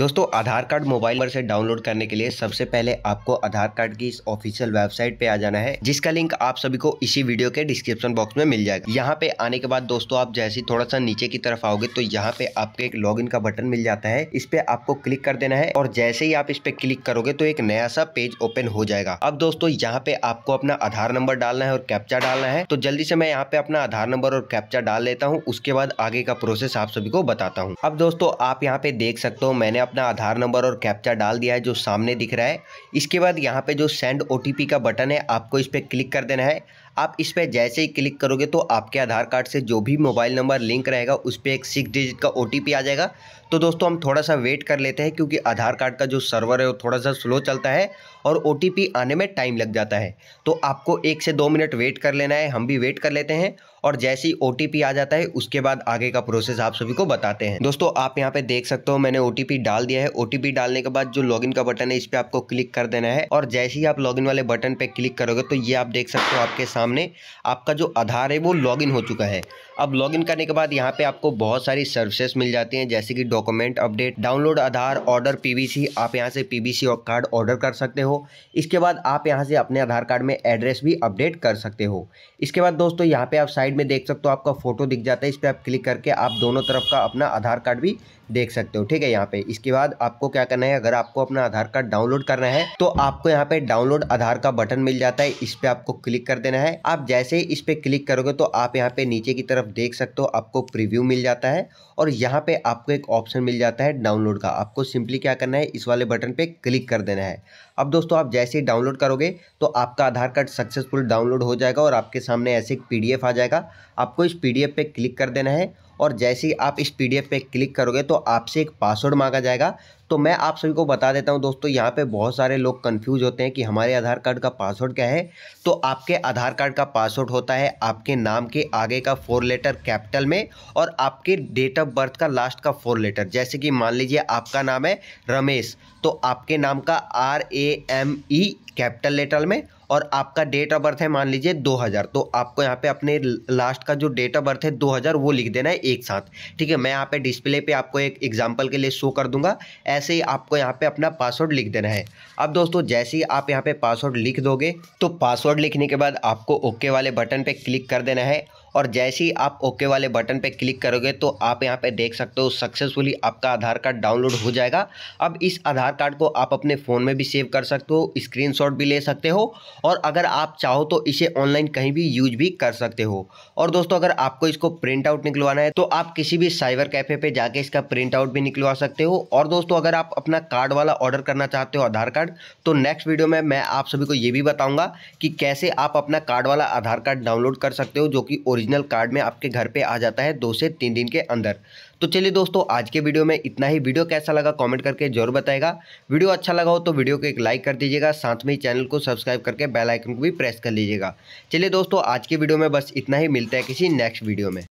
दोस्तों आधार card mobile पर से डाउनलोड करने के लिए सबसे पहले आपको आधार कार्ड की इस ऑफिशियल वेबसाइट पे आ जाना है जिसका लिंक आप सभी को इसी वीडियो के डिस्क्रिप्शन बॉक्स में मिल जाएगा यहाँ पे आने के बाद दोस्तों आप जैसे थोड़ा सा नीचे की तरफ आओगे तो यहाँ पे आपको एक लॉग का बटन मिल जाता है इस पे आपको क्लिक कर देना है और जैसे ही आप इस पे क्लिक करोगे तो एक नया सा पेज ओपन हो जाएगा अब दोस्तों यहाँ पे आपको अपना आधार नंबर डालना है और कैप्चा डालना है तो जल्दी से मैं यहाँ पे अपना आधार नंबर और कैप्चा डाल लेता हूँ उसके बाद आगे का प्रोसेस आप सभी को बताता हूँ अब दोस्तों आप यहाँ पे देख सकते हो मैंने अपना आधार नंबर और कैप्चा डाल दिया है जो सामने दिख रहा है इसके बाद यहाँ पे जो सेंड ओटीपी का बटन है आपको इस पर क्लिक कर देना है आप इस पर जैसे ही क्लिक करोगे तो आपके आधार कार्ड से जो भी मोबाइल नंबर लिंक रहेगा उस पर एक सिक्स डिजिट का ओ आ जाएगा तो दोस्तों हम थोड़ा सा वेट कर लेते हैं क्योंकि आधार कार्ड का जो सर्वर है वो थोड़ा सा स्लो चलता है और ओ आने में टाइम लग जाता है तो आपको एक से दो मिनट वेट कर लेना है हम भी वेट कर लेते हैं और जैसे ही ओ आ जाता है उसके बाद आगे का प्रोसेस आप सभी को बताते हैं दोस्तों आप यहाँ पे देख सकते हो मैंने ओ डाल दिया है ओ डालने के बाद जो लॉगिन का बटन है इस पर आपको क्लिक कर देना है और जैसे ही आप लॉगिन वाले बटन पर क्लिक करोगे तो ये आप देख सकते हो आपके सामने सामने आपका जो आधार है वो लॉगिन हो चुका है अब लॉगिन करने के बाद यहाँ पे आपको बहुत सारी सर्विसेस मिल जाती हैं जैसे कि document update download Aadhaar order PVC आप यहाँ से पीवीसी कार्ड ऑर्डर कर सकते हो इसके बाद आप यहाँ से अपने आधार कार्ड में एड्रेस भी अपडेट कर सकते हो इसके बाद दोस्तों यहाँ पे आप साइड में देख सकते हो आपका फोटो दिख जाता है इस पर आप क्लिक करके आप दोनों तरफ का अपना आधार कार्ड भी देख सकते हो ठीक है यहाँ पे इसके बाद आपको क्या करना है अगर आपको अपना आधार कार्ड डाउनलोड करना है तो आपको यहाँ पे डाउनलोड आधार का बटन मिल जाता है इस पे आपको क्लिक कर देना है आप जैसे ही इस पे क्लिक करोगे तो आप यहाँ पे नीचे की तरफ देख सकते हो आपको प्रिव्यू मिल जाता है और यहाँ पे आपको एक ऑप्शन मिल जाता है डाउनलोड का आपको सिंपली क्या करना है इस वाले बटन पे क्लिक कर देना है अब दोस्तों आप जैसे ही डाउनलोड करोगे तो आपका आधार कार्ड सक्सेसफुल डाउनलोड हो जाएगा और आपके सामने ऐसे एक पीडीएफ आ जाएगा आपको इस पीडीएफ पे क्लिक कर देना है और जैसे ही आप इस पीडीएफ पे क्लिक करोगे तो आपसे एक पासवर्ड मांगा जाएगा तो मैं आप सभी को बता देता हूं दोस्तों यहाँ पे बहुत सारे लोग कंफ्यूज होते हैं कि हमारे आधार कार्ड का पासवर्ड क्या है तो आपके आधार कार्ड का पासवर्ड होता है आपके नाम के आगे का फोर लेटर कैपिटल में और आपके डेट ऑफ बर्थ का लास्ट का फोर लेटर जैसे कि मान लीजिए आपका नाम है रमेश तो आपके नाम का R A M E capital letter में और आपका डेट ऑफ बर्थ है मान लीजिए 2000 तो आपको यहाँ पे अपने लास्ट का जो डेट ऑफ बर्थ है 2000 वो लिख देना है एक साथ ठीक है मैं यहाँ पे डिस्प्ले पे आपको एक एग्जांपल के लिए शो कर दूंगा ऐसे ही आपको यहाँ पे अपना पासवर्ड लिख देना है अब दोस्तों जैसे ही आप यहाँ पे पासवर्ड लिख दोगे तो पासवर्ड लिखने के बाद आपको ओके वाले बटन पर क्लिक कर देना है और जैसे ही आप ओके वाले बटन पे क्लिक करोगे तो आप यहाँ पे देख सकते हो सक्सेसफुली आपका आधार कार्ड डाउनलोड हो जाएगा अब इस आधार कार्ड को आप अपने फ़ोन में भी सेव कर सकते हो स्क्रीन भी ले सकते हो और अगर आप चाहो तो इसे ऑनलाइन कहीं भी यूज भी कर सकते हो और दोस्तों अगर आपको इसको प्रिंट आउट निकलवाना है तो आप किसी भी साइबर कैफे पर जाके इसका प्रिंट आउट भी निकलवा सकते हो और दोस्तों अगर आप अपना कार्ड वाला ऑर्डर करना चाहते हो आधार कार्ड तो नेक्स्ट वीडियो में मैं आप सभी को ये भी बताऊँगा कि कैसे आप अपना कार्ड वाला आधार कार्ड डाउनलोड कर सकते हो जो कि ओरिजिनल ओरिजिनल कार्ड में आपके घर पे आ जाता है दो से तीन दिन के अंदर तो चलिए दोस्तों आज के वीडियो में इतना ही वीडियो कैसा लगा कमेंट करके जरूर बताएगा वीडियो अच्छा लगा हो तो वीडियो को एक लाइक कर दीजिएगा साथ में ही चैनल को सब्सक्राइब करके बेलाइकन को भी प्रेस कर लीजिएगा चलिए दोस्तों आज के वीडियो में बस इतना ही मिलता है किसी नेक्स्ट वीडियो में